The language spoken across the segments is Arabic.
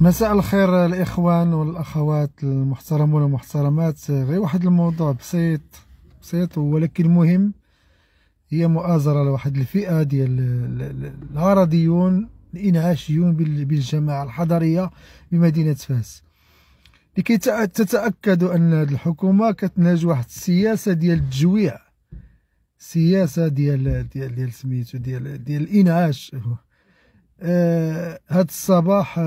مساء الخير الاخوان والاخوات المحترمون والمحترمات غير واحد الموضوع بسيط بسيط ولكن مهم هي مؤازره لواحد الفئه ديال العرضيون الانعاشيون بالجماعه الحضريه بمدينه فاس لكي تتاكدوا ان الحكومه كتنهج واحد السياسه ديال التجويع سياسه ديال ديال ديال سميتو ديال ديال الانعاش هذا الصباح آه،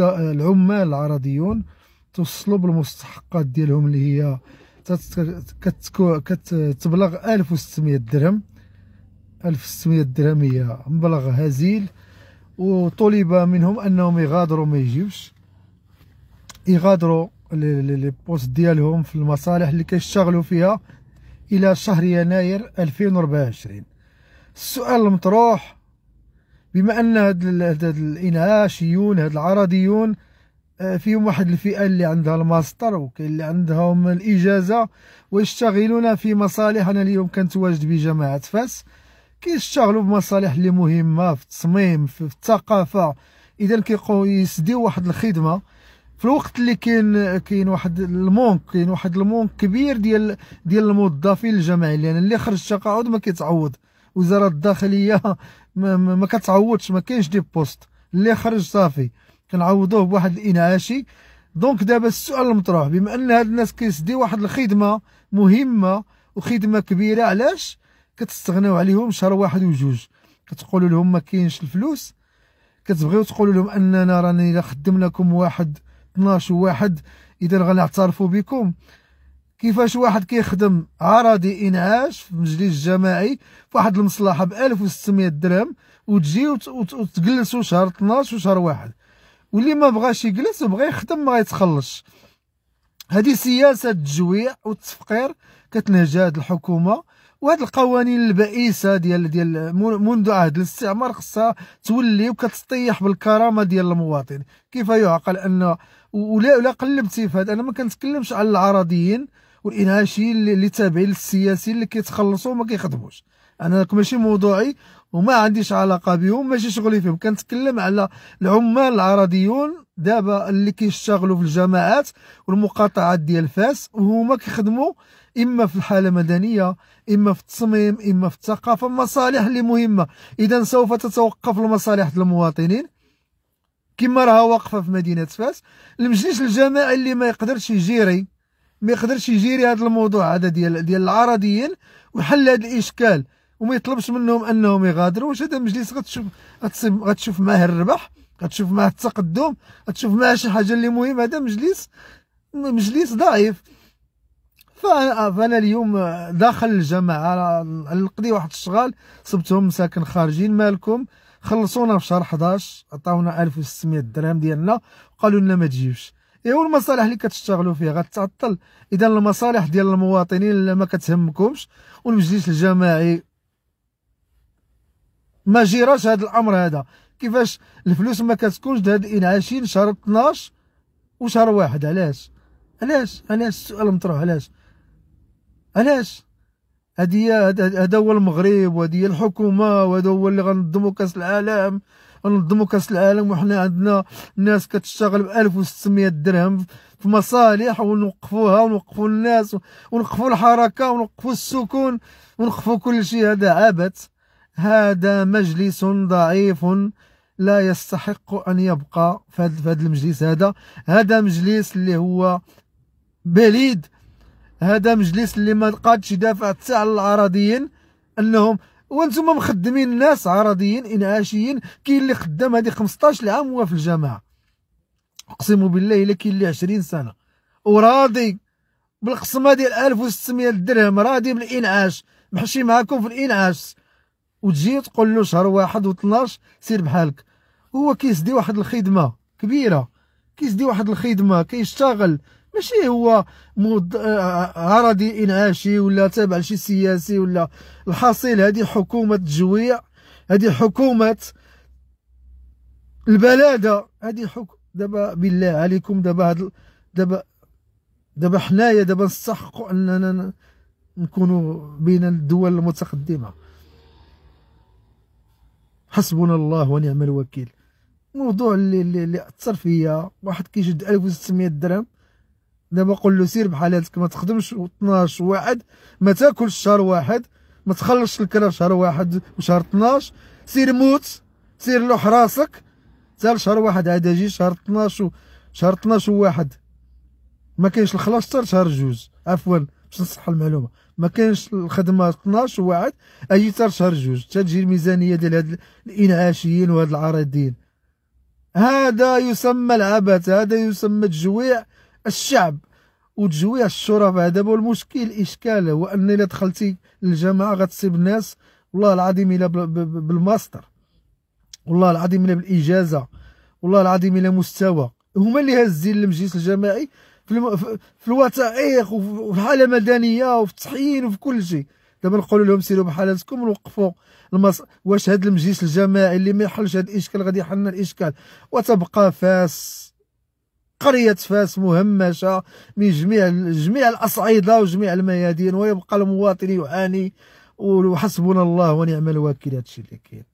آه، العمال العرضيون توصلوا بالمستحقات ديالهم اللي هي كتبلغ 1600 درهم 1600 درهم هي مبلغ هزيل وطلب منهم انهم يغادروا ما يجيوش يغادروا لي بوست ديالهم في المصالح اللي كيشتغلوا فيها الى شهر يناير 2024 السؤال المطروح بما ان هاد الاناث شيون هاد العرضيون آه، فيهم واحد الفئه اللي عندها الماستر وكاين اللي عندهم الاجازه ويشتغلون في مصالح انا اليوم كنت واجد بجماعه فاس كيشتغلوا بمصالح اللي مهمه في التصميم في الثقافه اذا كيقو يسديو واحد الخدمه في الوقت اللي كاين كاين واحد المونك كاين واحد المونك كبير ديال ديال الموظفين الجماعيين لان يعني اللي خرج التقاعد ما كيتعوض وزاره الداخليه ما, ما, ما كتعوضش ما كاينش دي بوست اللي خرج صافي كنعوضوه بواحد الانعاشي دونك دابا السؤال المطروح بما ان هاد الناس كيسدي واحد الخدمه مهمه وخدمه كبيره علاش كتستغناو عليهم شهر واحد وجوج كتقولوا لهم ما كاينش الفلوس كتبغيو تقولوا لهم اننا راني خدمناكم واحد 12 واحد اذا غنعترفوا بكم كيفاش واحد كيخدم عرضي انعاش في مجلس جماعي في واحد المصلحه ب 1600 درهم وتجي وتجلسوا شهر 12 وشهر واحد واللي ما بغاش يجلس وبغى يخدم ما يتخلص هذه سياسه التجويع والتفقير كتنهج هذه الحكومه وهاد القوانين البائسه ديال ديال منذ عهد الاستعمار خصها تولي وكتطيح بالكرامه ديال المواطن كيف يعقل ان ولا قلبتي في هذا انا ما كنتكلمش على العراضيين والانهاشي اللي تابعين للسياسيين اللي كيتخلصوا وما كيخدموش انا ماشي موضوعي وما عنديش علاقه بهم ماشي شغلي فيهم كنتكلم على العمال العرضيون دابا اللي كيشتغلوا في الجماعات والمقاطعات ديال فاس وهما كيخدموا اما في الحاله المدنيه اما في التصميم اما في الثقافه مصالح اللي مهمه اذا سوف تتوقف المصالح المواطنين كما راها واقفه في مدينه فاس المجلس الجماعي اللي ما يقدرش يجيري ما يقدرش يجيري هذا الموضوع هذا ديال ديال العرضيين ويحل هذا الاشكال وما يطلبش منهم انهم يغادروا واش هذا المجلس غتشوف غتصيب غتشوف معاه الربح غتشوف معاه التقدم غتشوف معاه شي حاجه اللي مهم هذا مجلس مجلس ضعيف فانا فانا اليوم داخل الجماعه نقضي واحد الشغال صبتهم مساكن خارجين مالكم خلصونا في شهر 11 عطاونا 1600 درهم ديالنا وقالوا لنا ما تجيوش ايوا المصالح اللي كتشتغلوا فيها غتعطل اذا المصالح ديال المواطنين ما كتهمكمش والمجلس الجماعي ما جيراش هذا الامر هذا كيفاش الفلوس ما كتكونش هاد الانعاشين شهر 12 وشهر واحد علاش علاش علاش السؤال مطروح علاش علاش هذه هذا هو المغرب وهذه هي الحكومه وهذا هو اللي غنظموا كاس العالم ونظموا كاس العالم وحنا عندنا ناس كتشتغل ب 1600 درهم في مصالح ونوقفوها ونوقفوا الناس ونوقفوا الحركه ونوقفوا السكون ونوقفوا كل شيء هذا عبث هذا مجلس ضعيف لا يستحق ان يبقى في هذا المجلس هذا هذا مجلس اللي هو بليد هذا مجلس اللي ما قادش يدافع حتى على الاراضيين انهم وانتم مخدمين الناس عرضيين انعاشيين كاين اللي خدام هذه 15 عام هو في الجامعه اقسم بالله الا كاين اللي 20 سنه وراضي بالقسمه ديال 1600 درهم راضي بالانعاش محشي معاكم في الانعاش وتجي تقول له شهر واحد و12 سير بحالك هو كيسدي واحد الخدمه كبيره كيسدي واحد الخدمه كيشتغل ماشي هو مد... آه، آه، عرضي انعاشي ولا تابع لشي سياسي ولا الحاصل هذه حكومه تجويع هذه حكومه البلاده هذه حك... دابا بالله عليكم دابا هاد دابا دابا حنايا دابا نستحقوا اننا نكونوا بين الدول المتقدمه حسبنا الله ونعم الوكيل موضوع اللي اللي, اللي اثر فيا واحد كيجد 1600 درهم دابا قول له سير بحال هادك ما تخدمش 12 واحد ما تاكلش شهر واحد ما تخلصش الكرا شهر واحد وشهر 12 سير موت سير لوح راسك تا شهر واحد عاد اجي شهر 12 شهر 12 وواحد ما كاينش الخلاص حتى شهر جوج عفوا باش نصح المعلومه ما كاينش الخدمه 12 وواحد اجي حتى شهر جوج حتى تجي الميزانيه ديال هاد الانعاشيين وهاد العارضين هذا يسمى العبث هذا يسمى الجويع الشعب وتجويع هذا دابا المشكل الاشكال هو ان الا دخلتي للجماعه غتصيب الناس والله العظيم الا بالماستر والله العظيم الا بالاجازه والله العظيم الا مستوى هما اللي هازين المجلس الجماعي في, الم... في الوثائق وفي الحاله المدنيه وفي التحيين وفي كل شيء دابا نقولوا لهم سيروا بحالاتكم ونوقفوا المص... واش هذا المجلس الجماعي اللي ما يحلش هذا الاشكال غادي يحل الاشكال وتبقى فاس قرية فاس مهمشة من جميع جميع الأصعدة وجميع الميادين ويبقى المواطن يعاني وحسبنا الله ونعم الوكيل هذا الشيء اللي كاين